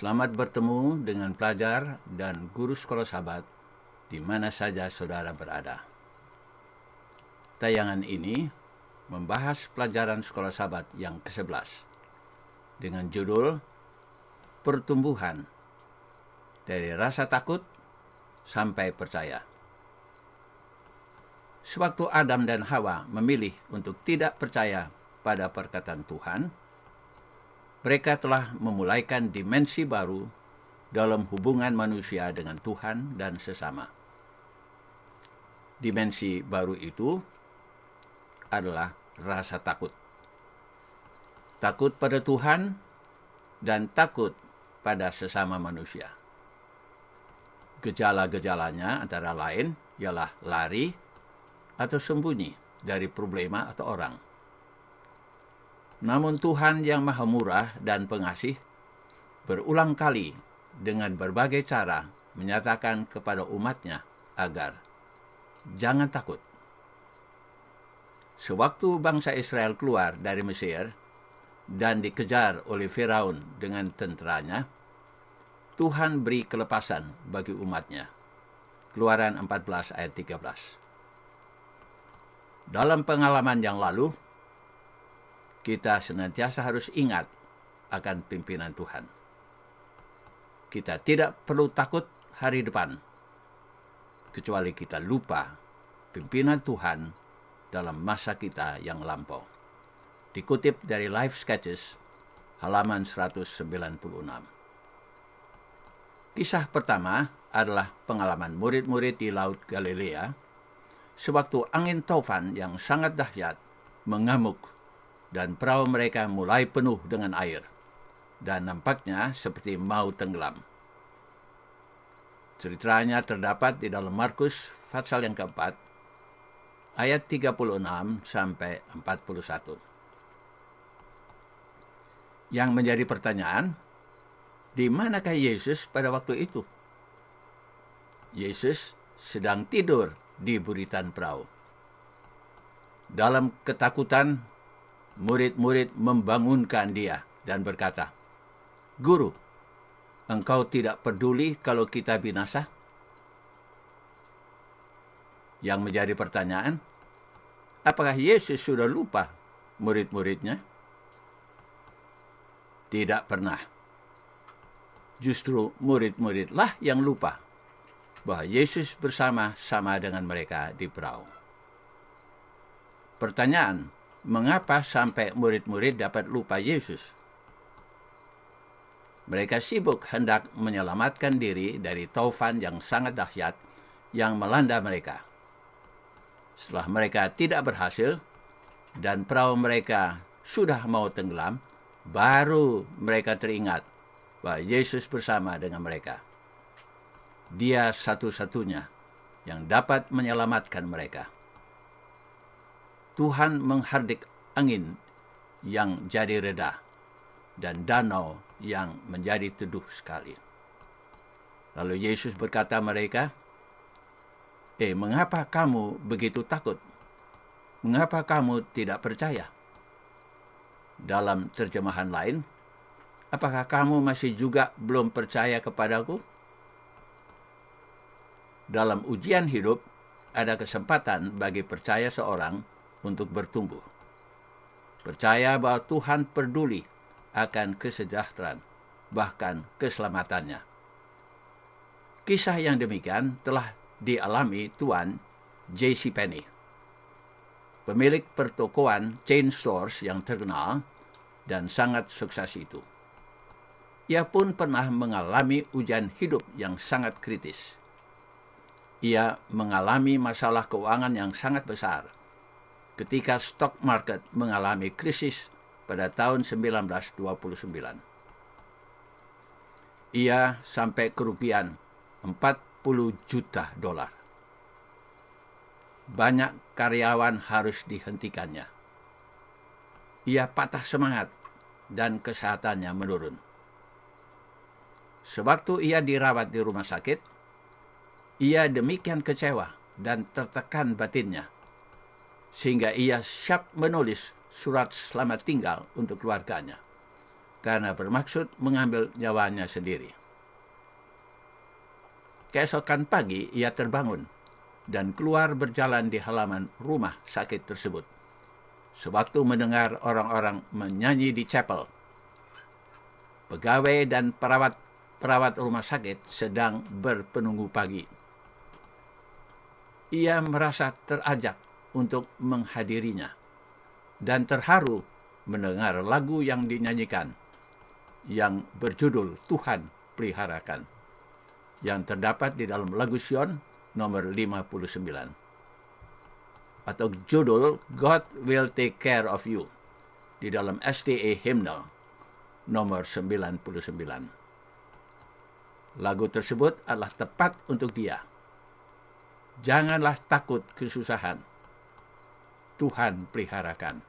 Selamat bertemu dengan pelajar dan guru sekolah sahabat di mana saja saudara berada. Tayangan ini membahas pelajaran sekolah sahabat yang ke-11 dengan judul Pertumbuhan dari rasa takut sampai percaya. Sewaktu Adam dan Hawa memilih untuk tidak percaya pada perkataan Tuhan, mereka telah memulaikan dimensi baru dalam hubungan manusia dengan Tuhan dan sesama. Dimensi baru itu adalah rasa takut. Takut pada Tuhan dan takut pada sesama manusia. Gejala-gejalanya antara lain ialah lari atau sembunyi dari problema atau orang namun Tuhan yang maha murah dan pengasih berulang kali dengan berbagai cara menyatakan kepada umatnya agar jangan takut. Sewaktu bangsa Israel keluar dari Mesir dan dikejar oleh Firaun dengan tenteranya, Tuhan beri kelepasan bagi umatnya. Keluaran 14 ayat 13. Dalam pengalaman yang lalu, kita senantiasa harus ingat akan pimpinan Tuhan. Kita tidak perlu takut hari depan, kecuali kita lupa pimpinan Tuhan dalam masa kita yang lampau. Dikutip dari Life Sketches, halaman 196. Kisah pertama adalah pengalaman murid-murid di Laut Galilea, sewaktu angin taufan yang sangat dahsyat mengamuk dan perahu mereka mulai penuh dengan air, dan nampaknya seperti mau tenggelam. Ceritanya terdapat di dalam Markus pasal yang keempat, ayat 36 sampai 41. Yang menjadi pertanyaan, di manakah Yesus pada waktu itu? Yesus sedang tidur di buritan perahu. Dalam ketakutan murid-murid membangunkan dia dan berkata, Guru, engkau tidak peduli kalau kita binasa? Yang menjadi pertanyaan, apakah Yesus sudah lupa murid-muridnya? Tidak pernah. Justru murid-muridlah yang lupa bahwa Yesus bersama-sama dengan mereka di perahu. Pertanyaan, mengapa sampai murid-murid dapat lupa Yesus. Mereka sibuk hendak menyelamatkan diri dari taufan yang sangat dahsyat yang melanda mereka. Setelah mereka tidak berhasil dan perahu mereka sudah mau tenggelam, baru mereka teringat bahwa Yesus bersama dengan mereka. Dia satu-satunya yang dapat menyelamatkan mereka. Tuhan menghardik angin yang jadi reda dan danau yang menjadi teduh sekali. Lalu Yesus berkata mereka, "Eh, mengapa kamu begitu takut? Mengapa kamu tidak percaya?" Dalam terjemahan lain, "Apakah kamu masih juga belum percaya kepadaku?" Dalam ujian hidup, ada kesempatan bagi percaya seorang untuk bertumbuh. Percaya bahwa Tuhan peduli akan kesejahteraan, bahkan keselamatannya. Kisah yang demikian telah dialami Tuan J.C. Penney. Pemilik pertokoan chain stores yang terkenal dan sangat sukses itu. Ia pun pernah mengalami ujian hidup yang sangat kritis. Ia mengalami masalah keuangan yang sangat besar – ketika stock market mengalami krisis pada tahun 1929. Ia sampai kerugian 40 juta dolar. Banyak karyawan harus dihentikannya. Ia patah semangat dan kesehatannya menurun. Sewaktu ia dirawat di rumah sakit, ia demikian kecewa dan tertekan batinnya sehingga ia siap menulis surat selamat tinggal untuk keluarganya karena bermaksud mengambil nyawanya sendiri. Keesokan pagi ia terbangun dan keluar berjalan di halaman rumah sakit tersebut. Sewaktu mendengar orang-orang menyanyi di chapel, pegawai dan perawat-perawat rumah sakit sedang berpenunggu pagi. Ia merasa terajak untuk menghadirinya dan terharu mendengar lagu yang dinyanyikan yang berjudul Tuhan Peliharakan yang terdapat di dalam lagu Sion nomor 59 atau judul God Will Take Care of You di dalam STA e Hymnal nomor 99. Lagu tersebut adalah tepat untuk dia. Janganlah takut kesusahan, Tuhan peliharakan.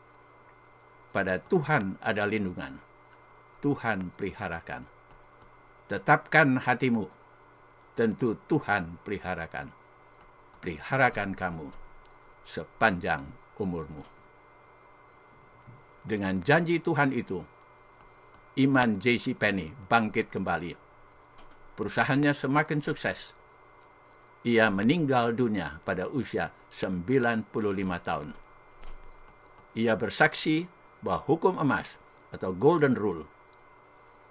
Pada Tuhan ada lindungan. Tuhan peliharakan. Tetapkan hatimu. Tentu Tuhan peliharakan. Peliharakan kamu sepanjang umurmu. Dengan janji Tuhan itu, iman JC Penny bangkit kembali. Perusahaannya semakin sukses. Ia meninggal dunia pada usia 95 tahun. Ia bersaksi bahwa hukum emas atau golden rule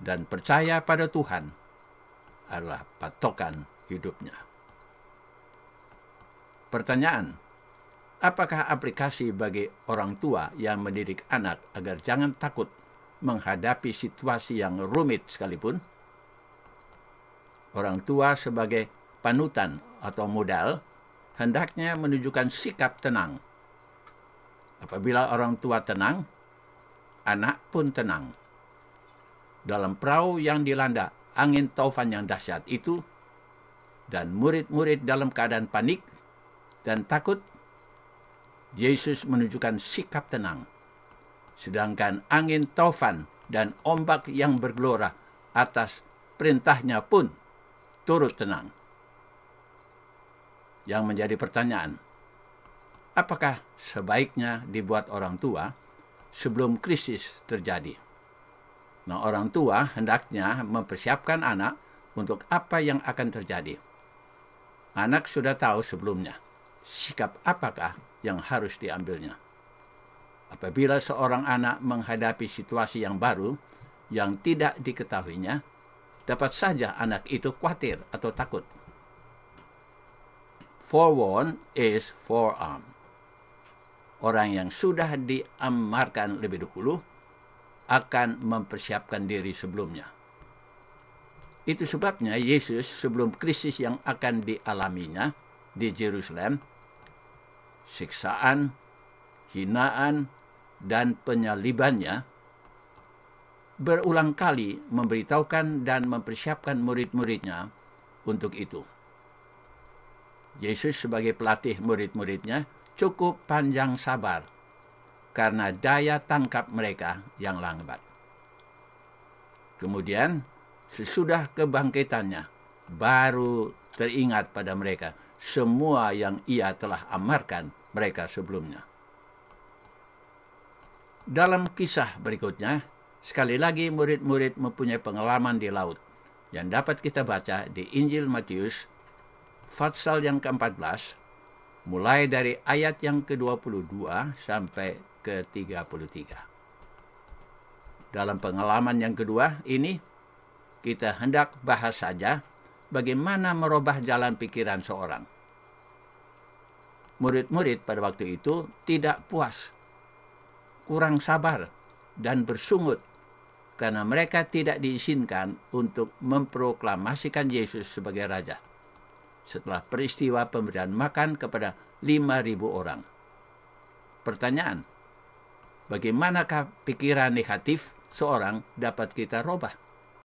dan percaya pada Tuhan adalah patokan hidupnya. Pertanyaan, apakah aplikasi bagi orang tua yang mendidik anak agar jangan takut menghadapi situasi yang rumit sekalipun? Orang tua sebagai panutan atau modal hendaknya menunjukkan sikap tenang Apabila orang tua tenang, anak pun tenang. Dalam perahu yang dilanda angin taufan yang dahsyat itu, dan murid-murid dalam keadaan panik dan takut, Yesus menunjukkan sikap tenang. Sedangkan angin taufan dan ombak yang bergelora atas perintahnya pun turut tenang. Yang menjadi pertanyaan, apakah sebaiknya dibuat orang tua sebelum krisis terjadi? Nah, orang tua hendaknya mempersiapkan anak untuk apa yang akan terjadi. Anak sudah tahu sebelumnya sikap apakah yang harus diambilnya. Apabila seorang anak menghadapi situasi yang baru yang tidak diketahuinya, dapat saja anak itu khawatir atau takut. Forewarn is forearmed orang yang sudah diamarkan lebih dahulu akan mempersiapkan diri sebelumnya. Itu sebabnya Yesus sebelum krisis yang akan dialaminya di Jerusalem, siksaan, hinaan, dan penyalibannya berulang kali memberitahukan dan mempersiapkan murid-muridnya untuk itu. Yesus sebagai pelatih murid-muridnya cukup panjang sabar karena daya tangkap mereka yang lambat. Kemudian, sesudah kebangkitannya, baru teringat pada mereka semua yang ia telah amarkan mereka sebelumnya. Dalam kisah berikutnya, sekali lagi murid-murid mempunyai pengalaman di laut yang dapat kita baca di Injil Matius, Fatsal yang ke-14, mulai dari ayat yang ke-22 sampai ke-33. Dalam pengalaman yang kedua ini, kita hendak bahas saja bagaimana merubah jalan pikiran seorang. Murid-murid pada waktu itu tidak puas, kurang sabar, dan bersungut karena mereka tidak diizinkan untuk memproklamasikan Yesus sebagai Raja setelah peristiwa pemberian makan kepada 5.000 orang. Pertanyaan, bagaimanakah pikiran negatif seorang dapat kita robah?